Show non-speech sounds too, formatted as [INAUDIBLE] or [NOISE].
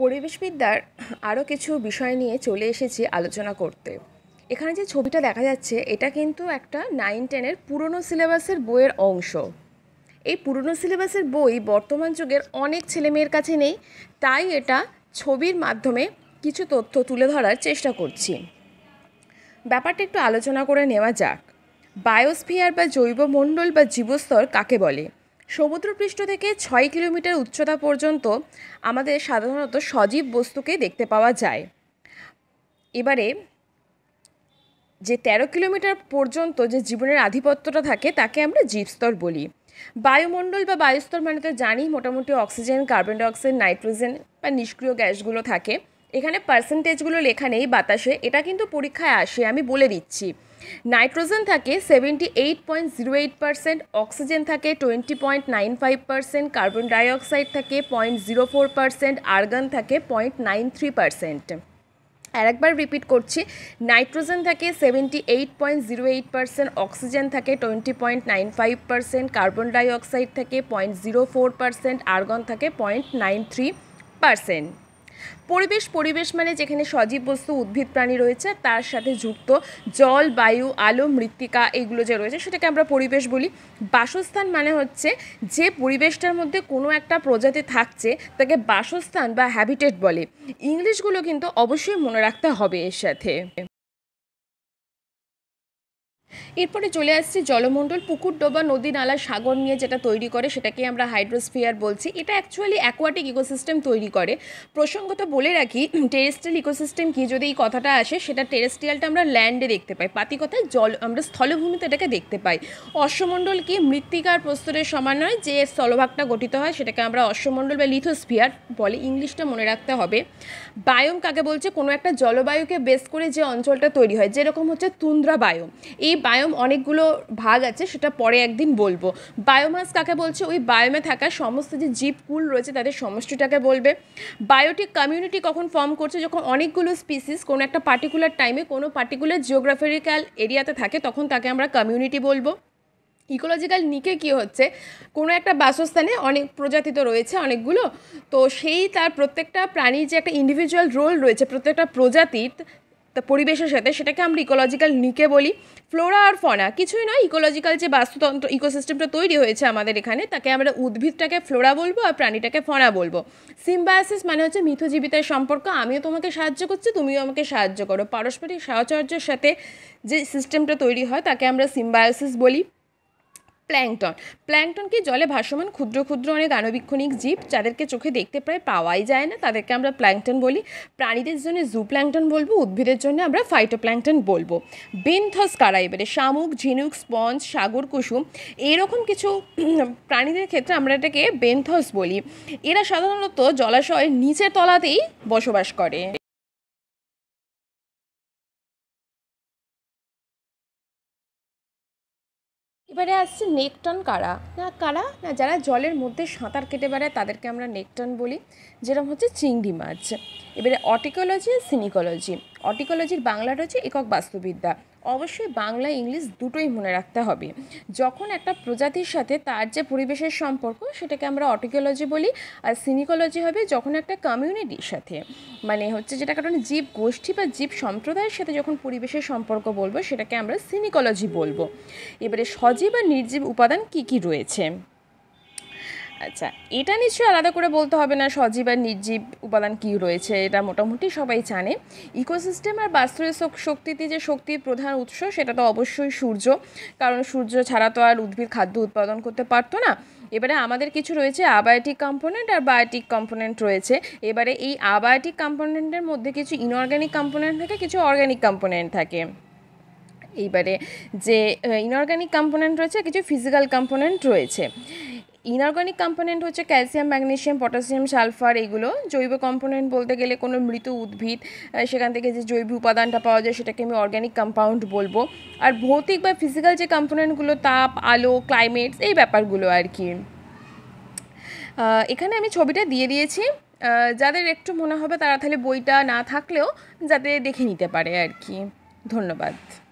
পরিবেশবিদ্যার আরও কিছু বিষয় নিয়ে চলে এসেছি আলোচনা করতে এখানে যে ছবিটা দেখা যাচ্ছে এটা কিন্তু একটা নাইন টেনের পুরনো সিলেবাসের বইয়ের অংশ এই পুরনো সিলেবাসের বই বর্তমান যুগের অনেক ছেলেমেয়ের কাছে নেই তাই এটা ছবির মাধ্যমে কিছু তথ্য তুলে ধরার চেষ্টা করছি ব্যাপারটা একটু আলোচনা করে নেওয়া যাক বায়োস্ফিয়ার বা জৈবমণ্ডল বা জীবস্তর কাকে বলে সমুদ্রপৃষ্ঠ থেকে ছয় কিলোমিটার উচ্চতা পর্যন্ত আমাদের সাধারণত সজীব বস্তুকে দেখতে পাওয়া যায় এবারে যে ১৩ কিলোমিটার পর্যন্ত যে জীবনের আধিপত্যটা থাকে তাকে আমরা জীবস্তর বলি বায়ুমণ্ডল বা বায়ুস্তর মানে তো জানি মোটামুটি অক্সিজেন কার্বন ডাইঅক্সাইড নাইট্রোজেন বা নিষ্ক্রিয় গ্যাসগুলো থাকে এখানে পার্সেন্টেজগুলো লেখা নেই বাতাসে এটা কিন্তু পরীক্ষায় আসে আমি বলে দিচ্ছি নাইট্রোজেন থাকে seventy eight point zero eight percent oxygen থাকে twenty point nine five percent carbon dioxide থাকে point zero four percent argon থাকে পয়েন্ট নাইন থ্রি পারসেন্ট আর একবার রিপিট করছি নাইট্রোজেন থাকে seventy eight point zero eight percent oxygen থাকে twenty point nine five percent carbon dioxide থাকে point zero four percent argon থাকে point nine three percent পরিবেশ পরিবেশ মানে যেখানে সজীব বস্তু উদ্ভিদ প্রাণী রয়েছে তার সাথে যুক্ত জল বায়ু আলো মৃত্তিকা এগুলো যে রয়েছে সেটাকে আমরা পরিবেশ বলি বাসস্থান মানে হচ্ছে যে পরিবেশটার মধ্যে কোনো একটা প্রজাতি থাকছে তাকে বাসস্থান বা হ্যাবিটেট বলে ইংলিশগুলো কিন্তু অবশ্যই মনে রাখতে হবে এর সাথে এরপরে চলে আসছে জলমণ্ডল পুকুর ডোবা নদী নালা সাগর নিয়ে যেটা তৈরি করে সেটাকে আমরা হাইড্রোস্ফিয়ার বলছি এটা অ্যাকচুয়ালি অ্যাকোয়াটিক ইকোসিস্টেম তৈরি করে প্রসঙ্গত বলে রাখি টেরেস্ট্রিয়াল ইকোসিস্টেম কি যদি এই কথাটা আসে সেটা টেরেস্ট্রিয়ালটা আমরা ল্যান্ডে দেখতে পাই পাতি কথায় জল আমরা স্থলভূমিতে এটাকে দেখতে পাই অশ্বমণ্ডল কি মৃত্তিকার প্রস্তরের নয় যে স্থলভাগটা গঠিত হয় সেটাকে আমরা অশ্বমণ্ডল বা লিথোস্ফিয়ার বলে ইংলিশটা মনে রাখতে হবে বায়োম কাকে বলছে কোনো একটা জলবায়ুকে বেস করে যে অঞ্চলটা তৈরি হয় যেরকম হচ্ছে তুন্দ্রা বায়ম এই বায়ম বায়োম অনেকগুলো ভাগ আছে সেটা পরে একদিন বলবো বায়োমাস কাকে বলছে ওই বায়োমে থাকা সমস্ত যে জীবকুল রয়েছে তাদের সমষ্টিটাকে বলবে বায়োটিক কমিউনিটি কখন ফর্ম করছে যখন অনেকগুলো স্পিসিস কোনো একটা পার্টিকুলার টাইমে কোনো পার্টিকুলার জিওগ্রাফিক্যাল এরিয়াতে থাকে তখন তাকে আমরা কমিউনিটি বলবো ইকোলজিক্যাল নিকে কি হচ্ছে কোনো একটা বাসস্থানে অনেক প্রজাতি তো রয়েছে অনেকগুলো তো সেই তার প্রত্যেকটা প্রাণীর যে একটা ইন্ডিভিজুয়াল রোল রয়েছে প্রত্যেকটা প্রজাতির তা পরিবেশের সাথে সেটাকে আমরা ইকোলজিক্যাল নিকে বলি ফ্লোরা আর ফনা কিছুই নয় ইকোলজিক্যাল যে বাস্তুতন্ত্র ইকোসিস্টেমটা তৈরি হয়েছে আমাদের এখানে তাকে আমরা উদ্ভিদটাকে ফ্লোরা বলবো আর প্রাণীটাকে ফনা বলবো সিম্বায়াসিস মানে হচ্ছে মিথজীবিতার সম্পর্ক আমিও তোমাকে সাহায্য করছি তুমিও আমাকে সাহায্য করো পারস্পরিক সাহচর্যের সাথে যে সিস্টেমটা তৈরি হয় তাকে আমরা সিম্বায়োসিস বলি প্ল্যাংটন প্ল্যাংটন কি জলে ভাসমান ক্ষুদ্র ক্ষুদ্র অনেক আণবিক্ষণিক জীব যাদেরকে চোখে দেখতে প্রায় পাওয়াই যায় না তাদেরকে আমরা প্ল্যাংটন বলি প্রাণীদের জন্য জু প্ল্যাংটন বলবো উদ্ভিদের জন্য আমরা ফাইটো প্ল্যাংটন বলবো বিনথস কারা এবারে শামুক ঝিনুক স্পঞ্জ সাগর কুসুম এরকম কিছু [CLEARS THROAT] প্রাণীদের ক্ষেত্রে আমরা এটাকে বেন্থস বলি এরা সাধারণত জলাশয়ের নিচের তলাতেই বসবাস করে এবারে আসছে নেকটন কারা না কারা না যারা জলের মধ্যে সাঁতার কেটে বেড়ায় তাদেরকে আমরা নেকটন বলি যেরকম হচ্ছে চিংড়ি মাছ এবারে অটিকোলজি সিনিকোলজি অটিকোলজির বাংলাটা হচ্ছে একক বাস্তুবিদ্যা অবশ্যই বাংলা ইংলিশ দুটোই মনে রাখতে হবে যখন একটা প্রজাতির সাথে তার যে পরিবেশের সম্পর্ক সেটাকে আমরা অটিকোলজি বলি আর সিনিকোলজি হবে যখন একটা কমিউনিটির সাথে মানে হচ্ছে যেটা কারণ মানে জীব গোষ্ঠী বা জীব সম্প্রদায়ের সাথে যখন পরিবেশের সম্পর্ক বলবো সেটাকে আমরা সিনিকোলজি বলবো এবারে সজীব আর নির্জীব উপাদান কি কি রয়েছে আচ্ছা এটা নিশ্চয়ই আলাদা করে বলতে হবে না সজীব আর নির্জীব উপাদান কী রয়েছে এটা মোটামুটি সবাই জানে ইকোসিস্টেম আর বাস্তব শক্তিতে যে শক্তির প্রধান উৎস সেটা তো অবশ্যই সূর্য কারণ সূর্য ছাড়া তো আর উদ্ভিদ খাদ্য উৎপাদন করতে পারতো না এবারে আমাদের কিছু রয়েছে আবায়োটিক কম্পোনেন্ট আর বায়োটিক কম্পোনেন্ট রয়েছে এবারে এই আবায়োটিক কম্পোনেন্টের মধ্যে কিছু ইনঅর্গ্যানিক কম্পোনেন্ট থাকে কিছু অর্গ্যানিক কম্পোনেন্ট থাকে এইবারে যে ইনঅর্গ্যানিক কম্পোনেন্ট রয়েছে কিছু ফিজিক্যাল কম্পোনেন্ট রয়েছে ইনঅর্গানিক কম্পোনেন্ট হচ্ছে ক্যালসিয়াম ম্যাগনেশিয়াম পটাশিয়াম সালফার এগুলো জৈব কম্পোনেন্ট বলতে গেলে কোনো মৃত উদ্ভিদ সেখান থেকে যে জৈব উপাদানটা পাওয়া যায় সেটাকে আমি অর্গ্যানিক কম্পাউন্ড বলবো আর ভৌতিক বা ফিজিক্যাল যে কম্পোনেন্টগুলো তাপ আলো ক্লাইমেটস এই ব্যাপারগুলো আর কি এখানে আমি ছবিটা দিয়ে দিয়েছি যাদের একটু মনে হবে তারা তাহলে বইটা না থাকলেও যাতে দেখে নিতে পারে আর কি ধন্যবাদ